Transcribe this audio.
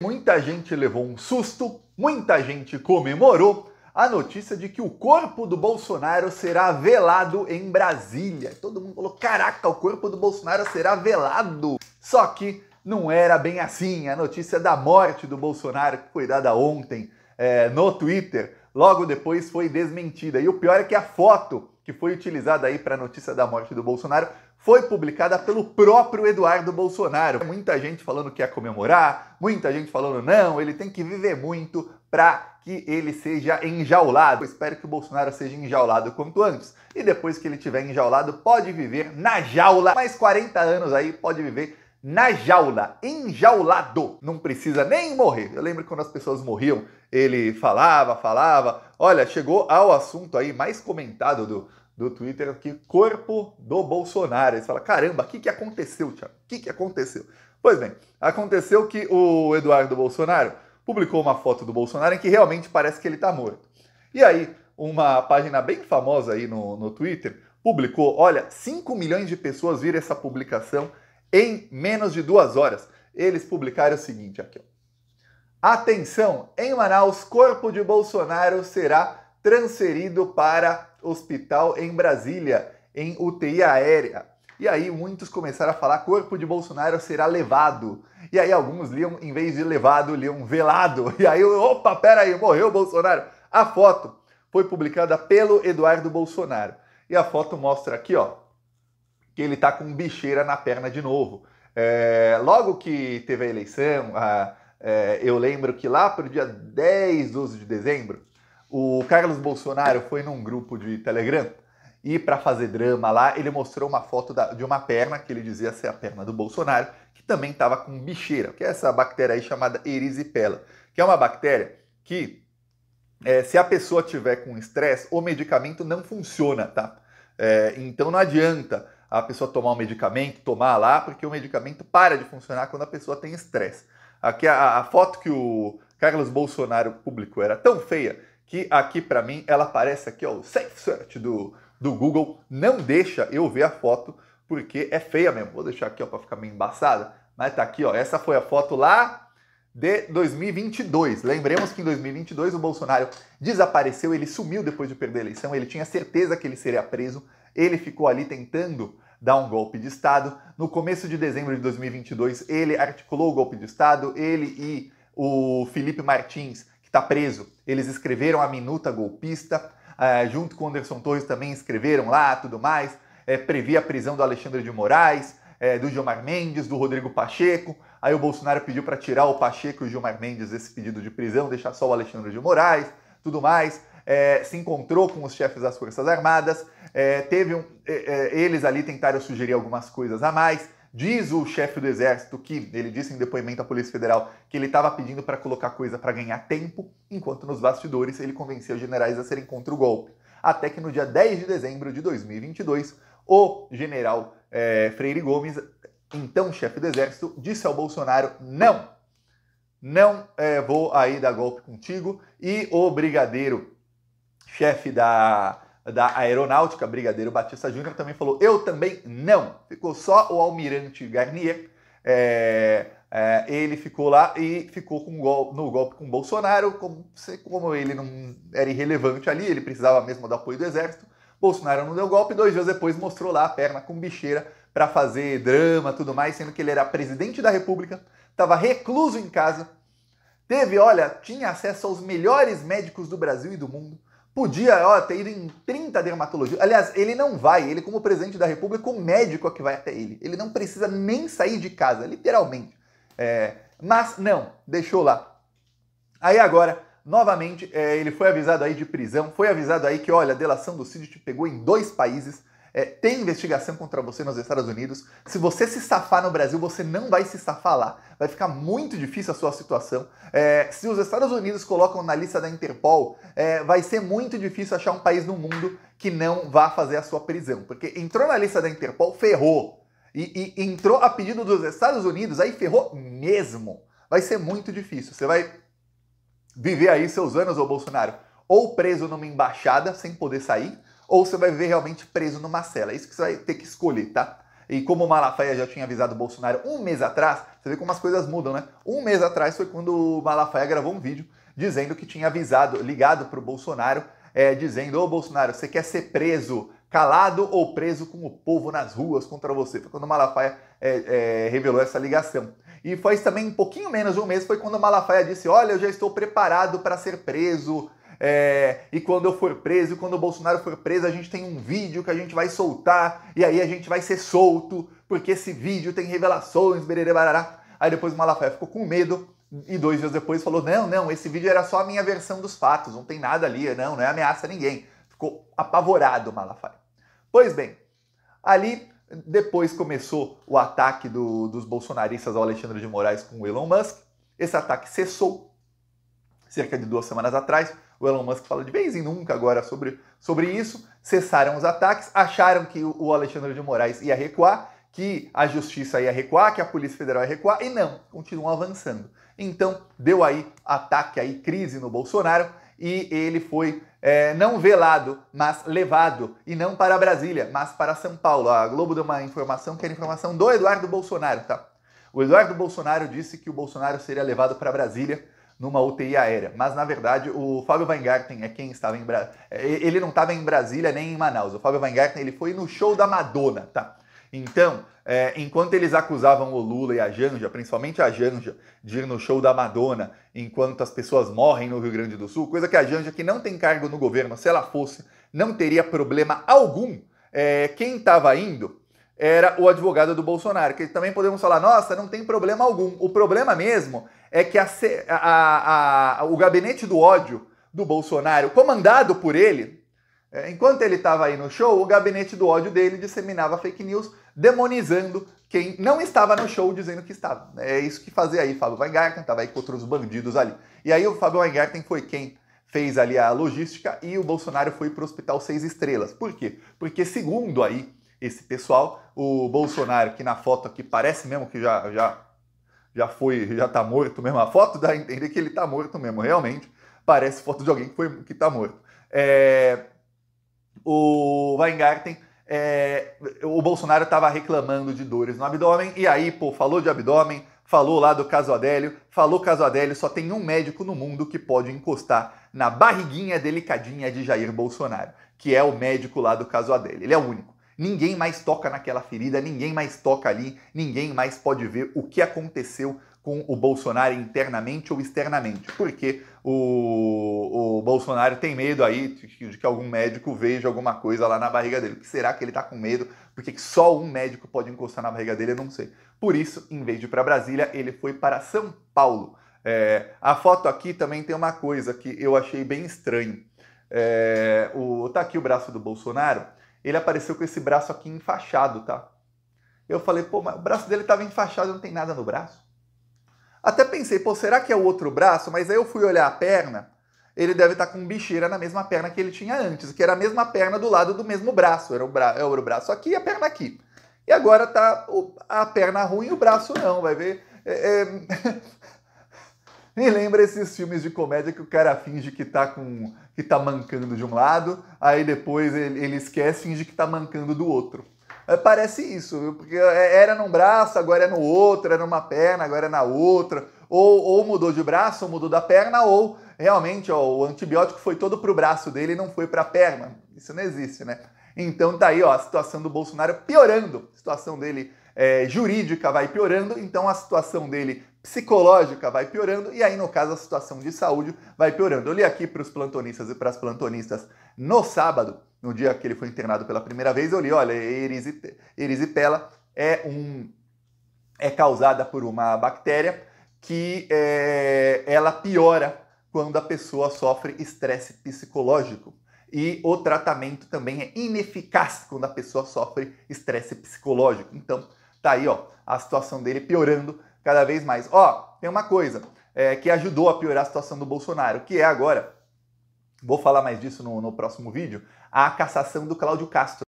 Muita gente levou um susto, muita gente comemorou a notícia de que o corpo do Bolsonaro será velado em Brasília. Todo mundo falou: caraca, o corpo do Bolsonaro será velado. Só que não era bem assim. A notícia da morte do Bolsonaro, que foi dada ontem é, no Twitter, logo depois foi desmentida. E o pior é que a foto que foi utilizada aí para a notícia da morte do Bolsonaro foi publicada pelo próprio Eduardo Bolsonaro. Muita gente falando que ia comemorar, muita gente falando não, ele tem que viver muito para que ele seja enjaulado. Eu espero que o Bolsonaro seja enjaulado quanto antes. E depois que ele tiver enjaulado, pode viver na jaula. Mais 40 anos aí pode viver na jaula, enjaulado. Não precisa nem morrer. Eu lembro quando as pessoas morriam, ele falava, falava. Olha, chegou ao assunto aí mais comentado do, do Twitter aqui, corpo do Bolsonaro. Eles falam, caramba, o que, que aconteceu, Thiago? O que, que aconteceu? Pois bem, aconteceu que o Eduardo Bolsonaro publicou uma foto do Bolsonaro em que realmente parece que ele está morto. E aí, uma página bem famosa aí no, no Twitter publicou, olha, 5 milhões de pessoas viram essa publicação em menos de duas horas. Eles publicaram o seguinte aqui, ó. Atenção, em Manaus, corpo de Bolsonaro será transferido para hospital em Brasília, em UTI aérea. E aí muitos começaram a falar: corpo de Bolsonaro será levado. E aí alguns liam, em vez de levado, liam velado. E aí, opa, peraí, morreu o Bolsonaro. A foto foi publicada pelo Eduardo Bolsonaro. E a foto mostra aqui, ó, que ele tá com bicheira na perna de novo. É, logo que teve a eleição, a, é, eu lembro que lá pro dia 10, 12 de dezembro, o Carlos Bolsonaro foi num grupo de Telegram e para fazer drama lá, ele mostrou uma foto da, de uma perna que ele dizia ser a perna do Bolsonaro, que também estava com bicheira, que é essa bactéria aí chamada erisipela, que é uma bactéria que é, se a pessoa tiver com estresse, o medicamento não funciona, tá? É, então não adianta a pessoa tomar um medicamento, tomar lá, porque o medicamento para de funcionar quando a pessoa tem estresse. Aqui a, a foto que o Carlos Bolsonaro publicou era tão feia que aqui para mim ela aparece aqui, ó, o Safe Search do, do Google. Não deixa eu ver a foto porque é feia mesmo. Vou deixar aqui, ó, para ficar meio embaçada. Mas tá aqui, ó, essa foi a foto lá de 2022. Lembremos que em 2022 o Bolsonaro desapareceu, ele sumiu depois de perder a eleição, ele tinha certeza que ele seria preso, ele ficou ali tentando dar um golpe de Estado. No começo de dezembro de 2022, ele articulou o golpe de Estado, ele e o Felipe Martins, que está preso. Eles escreveram a minuta golpista, eh, junto com Anderson Torres também escreveram lá tudo mais. É, previa a prisão do Alexandre de Moraes, eh, do Gilmar Mendes, do Rodrigo Pacheco. Aí o Bolsonaro pediu para tirar o Pacheco e o Gilmar Mendes desse pedido de prisão, deixar só o Alexandre de Moraes, tudo mais. É, se encontrou com os chefes das Forças Armadas, é, teve um, é, é eles ali tentaram sugerir algumas coisas a mais, Diz o chefe do exército que ele disse em depoimento à Polícia Federal que ele estava pedindo para colocar coisa para ganhar tempo, enquanto nos bastidores ele convenceu os generais a serem contra o golpe. Até que no dia 10 de dezembro de 2022, o general é, Freire Gomes, então chefe do exército, disse ao Bolsonaro: não, não é, vou aí dar golpe contigo. E o brigadeiro, chefe da da Aeronáutica, Brigadeiro Batista Júnior, também falou: eu também não. Ficou só o almirante Garnier. É, é, ele ficou lá e ficou com gol, no golpe com Bolsonaro. Como, como ele não era irrelevante ali, ele precisava mesmo do apoio do exército. Bolsonaro não deu golpe, dois dias depois mostrou lá a perna com bicheira para fazer drama tudo mais, sendo que ele era presidente da república, estava recluso em casa, teve, olha, tinha acesso aos melhores médicos do Brasil e do mundo, Podia ó, ter ido em 30 dermatologistas. Aliás, ele não vai. Ele, como presidente da República, o médico é que vai até ele. Ele não precisa nem sair de casa, literalmente. É, mas não, deixou lá. Aí agora, novamente, é, ele foi avisado aí de prisão. Foi avisado aí que, olha, a delação do Cid te pegou em dois países. É, tem investigação contra você nos Estados Unidos. Se você se safar no Brasil, você não vai se safar lá. Vai ficar muito difícil a sua situação. É, se os Estados Unidos colocam na lista da Interpol, é, vai ser muito difícil achar um país no mundo que não vá fazer a sua prisão. Porque entrou na lista da Interpol, ferrou. E, e entrou a pedido dos Estados Unidos, aí ferrou mesmo. Vai ser muito difícil. Você vai viver aí seus anos, ô Bolsonaro, ou preso numa embaixada sem poder sair ou você vai viver realmente preso numa cela. É isso que você vai ter que escolher, tá? E como o Malafaia já tinha avisado o Bolsonaro um mês atrás, você vê como as coisas mudam, né? Um mês atrás foi quando o Malafaia gravou um vídeo dizendo que tinha avisado, ligado para o Bolsonaro, é, dizendo: Ô Bolsonaro, você quer ser preso calado ou preso com o povo nas ruas contra você? Foi quando o Malafaia é, é, revelou essa ligação. E faz também um pouquinho menos de um mês foi quando o Malafaia disse: Olha, eu já estou preparado para ser preso é, e quando eu for preso, quando o Bolsonaro for preso, a gente tem um vídeo que a gente vai soltar e aí a gente vai ser solto, porque esse vídeo tem revelações, bererê, barará. Aí depois o Malafaia ficou com medo e dois dias depois falou: não, não, esse vídeo era só a minha versão dos fatos, não tem nada ali, não, não é ameaça a ninguém. Ficou apavorado o Malafaia. Pois bem, ali depois começou o ataque do, dos bolsonaristas ao Alexandre de Moraes com o Elon Musk. Esse ataque cessou cerca de duas semanas atrás. O Elon Musk fala de vez em nunca agora sobre, sobre isso. Cessaram os ataques, acharam que o Alexandre de Moraes ia recuar, que a justiça ia recuar, que a Polícia Federal ia recuar, e não, continuam avançando. Então, deu aí ataque, aí crise no Bolsonaro, e ele foi é, não velado, mas levado, e não para Brasília, mas para São Paulo. A Globo deu uma informação que era é informação do Eduardo Bolsonaro, tá? O Eduardo Bolsonaro disse que o Bolsonaro seria levado para Brasília numa UTI aérea. Mas, na verdade, o Fábio Weingarten é quem estava em Brasília. É, ele não estava em Brasília nem em Manaus. O Fábio Weingarten ele foi no show da Madonna, tá? Então, é, enquanto eles acusavam o Lula e a Janja, principalmente a Janja, de ir no show da Madonna enquanto as pessoas morrem no Rio Grande do Sul, coisa que a Janja, que não tem cargo no governo, se ela fosse, não teria problema algum, é, quem estava indo era o advogado do Bolsonaro, que também podemos falar, nossa, não tem problema algum. O problema mesmo é que a, a, a, o gabinete do ódio do Bolsonaro, comandado por ele, é, enquanto ele estava aí no show, o gabinete do ódio dele disseminava fake news, demonizando quem não estava no show, dizendo que estava. É isso que fazia aí Fábio Weingarten, estava aí com outros bandidos ali. E aí o Fábio Weingarten foi quem fez ali a logística e o Bolsonaro foi para o Hospital Seis Estrelas. Por quê? Porque segundo aí esse pessoal, o Bolsonaro, que na foto aqui parece mesmo que já, já já foi, já tá morto mesmo. A foto dá a entender que ele tá morto mesmo, realmente. Parece foto de alguém que, foi, que tá morto. É, o Weingarten, é, o Bolsonaro estava reclamando de dores no abdômen, e aí, pô, falou de abdômen, falou lá do caso Adélio, falou caso Adélio, só tem um médico no mundo que pode encostar na barriguinha delicadinha de Jair Bolsonaro, que é o médico lá do caso Adélio. Ele é o único. Ninguém mais toca naquela ferida, ninguém mais toca ali, ninguém mais pode ver o que aconteceu com o Bolsonaro internamente ou externamente, porque o, o Bolsonaro tem medo aí de, de que algum médico veja alguma coisa lá na barriga dele. O que será que ele está com medo? Porque só um médico pode encostar na barriga dele? Eu não sei. Por isso, em vez de ir para Brasília, ele foi para São Paulo. É, a foto aqui também tem uma coisa que eu achei bem estranho. É, o, tá aqui o braço do Bolsonaro ele apareceu com esse braço aqui enfaixado, tá? Eu falei, pô, mas o braço dele estava enfaixado, não tem nada no braço. Até pensei, pô, será que é o outro braço? Mas aí eu fui olhar a perna, ele deve estar tá com bicheira na mesma perna que ele tinha antes, que era a mesma perna do lado do mesmo braço. Era o, bra... era é o braço aqui e a perna aqui. E agora tá a perna ruim e o braço não, vai ver. é... é nem lembra esses filmes de comédia que o cara finge que tá com que tá mancando de um lado, aí depois ele, ele esquece e finge que tá mancando do outro. É, parece isso, viu? porque é, era num braço, agora é no outro, era numa perna, agora é na outra. Ou, ou mudou de braço, ou mudou da perna, ou realmente ó, o antibiótico foi todo pro braço dele e não foi pra perna. Isso não existe, né? Então tá aí ó, a situação do Bolsonaro piorando, a situação dele é, jurídica vai piorando, então a situação dele psicológica vai piorando e aí, no caso, a situação de saúde vai piorando. Eu li aqui para os plantonistas e para as plantonistas no sábado, no dia que ele foi internado pela primeira vez, eu li, olha, erisipela é um é causada por uma bactéria que é, ela piora quando a pessoa sofre estresse psicológico. E o tratamento também é ineficaz quando a pessoa sofre estresse psicológico. Então, tá aí, ó, a situação dele piorando cada vez mais. Ó, oh, tem uma coisa é, que ajudou a piorar a situação do Bolsonaro, que é agora, vou falar mais disso no, no próximo vídeo, a cassação do Cláudio Castro.